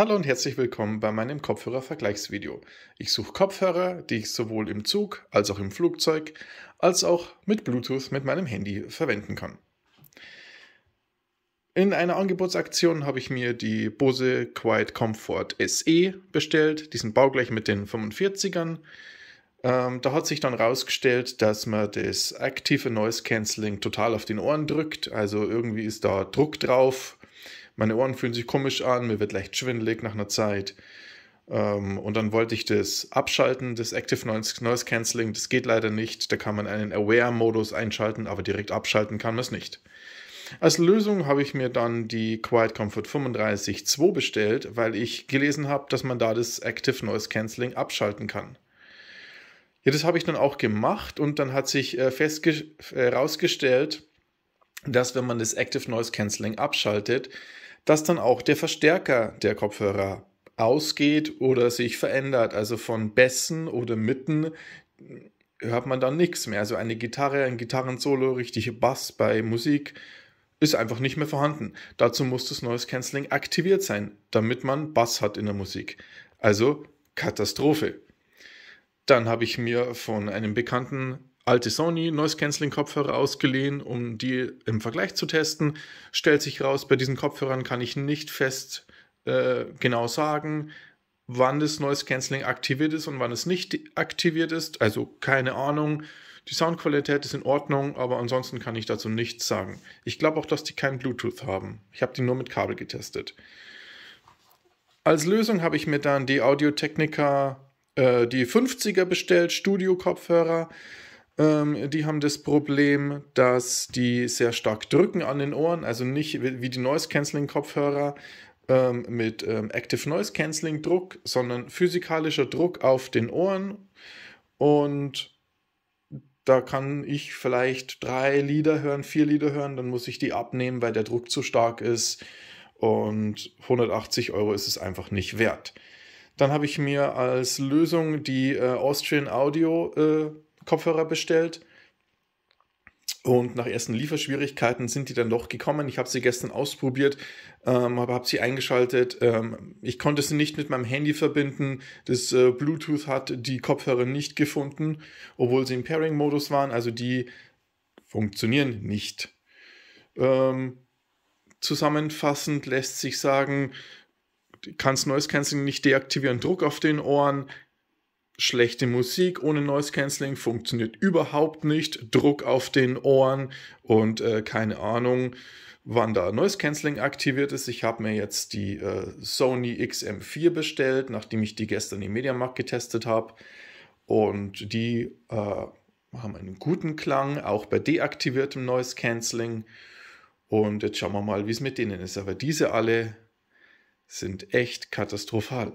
Hallo und herzlich willkommen bei meinem Kopfhörer-Vergleichsvideo. Ich suche Kopfhörer, die ich sowohl im Zug als auch im Flugzeug als auch mit Bluetooth mit meinem Handy verwenden kann. In einer Angebotsaktion habe ich mir die Bose Quiet Comfort SE bestellt. diesen baugleich mit den 45ern. Ähm, da hat sich dann herausgestellt, dass man das aktive Noise Cancelling total auf den Ohren drückt. Also irgendwie ist da Druck drauf meine Ohren fühlen sich komisch an, mir wird leicht schwindelig nach einer Zeit. Ähm, und dann wollte ich das Abschalten das Active Noise Cancelling. Das geht leider nicht. Da kann man einen Aware-Modus einschalten, aber direkt abschalten kann man es nicht. Als Lösung habe ich mir dann die Quiet Comfort 35 2 bestellt, weil ich gelesen habe, dass man da das Active Noise Cancelling abschalten kann. Ja, das habe ich dann auch gemacht und dann hat sich herausgestellt, äh, äh, dass wenn man das Active Noise Cancelling abschaltet, dass dann auch der Verstärker der Kopfhörer ausgeht oder sich verändert. Also von Bässen oder Mitten hört man dann nichts mehr. Also eine Gitarre, ein Gitarrensolo, richtige Bass bei Musik ist einfach nicht mehr vorhanden. Dazu muss das Noise Cancelling aktiviert sein, damit man Bass hat in der Musik. Also Katastrophe. Dann habe ich mir von einem Bekannten alte Sony Noise Cancelling Kopfhörer ausgeliehen, um die im Vergleich zu testen. Stellt sich raus, bei diesen Kopfhörern kann ich nicht fest äh, genau sagen, wann das Noise Cancelling aktiviert ist und wann es nicht aktiviert ist. Also keine Ahnung. Die Soundqualität ist in Ordnung, aber ansonsten kann ich dazu nichts sagen. Ich glaube auch, dass die kein Bluetooth haben. Ich habe die nur mit Kabel getestet. Als Lösung habe ich mir dann die Audio Technica äh, die 50er bestellt, Studio-Kopfhörer. Ähm, die haben das Problem, dass die sehr stark drücken an den Ohren, also nicht wie die Noise-Canceling-Kopfhörer ähm, mit ähm, Active Noise Canceling Druck, sondern physikalischer Druck auf den Ohren. Und da kann ich vielleicht drei Lieder hören, vier Lieder hören, dann muss ich die abnehmen, weil der Druck zu stark ist. Und 180 Euro ist es einfach nicht wert. Dann habe ich mir als Lösung die äh, Austrian Audio äh, Kopfhörer bestellt. Und nach ersten Lieferschwierigkeiten sind die dann doch gekommen. Ich habe sie gestern ausprobiert, ähm, habe sie eingeschaltet. Ähm, ich konnte sie nicht mit meinem Handy verbinden. Das äh, Bluetooth hat die Kopfhörer nicht gefunden, obwohl sie im Pairing-Modus waren. Also die funktionieren nicht. Ähm, zusammenfassend lässt sich sagen, kannst Noise Cancelling nicht deaktivieren, Druck auf den Ohren, schlechte Musik ohne Noise Cancelling funktioniert überhaupt nicht. Druck auf den Ohren und äh, keine Ahnung, wann da Noise Cancelling aktiviert ist. Ich habe mir jetzt die äh, Sony XM4 bestellt, nachdem ich die gestern im Mediamarkt getestet habe. Und die äh, haben einen guten Klang, auch bei deaktiviertem Noise Cancelling. Und jetzt schauen wir mal, wie es mit denen ist. Aber diese alle sind echt katastrophal.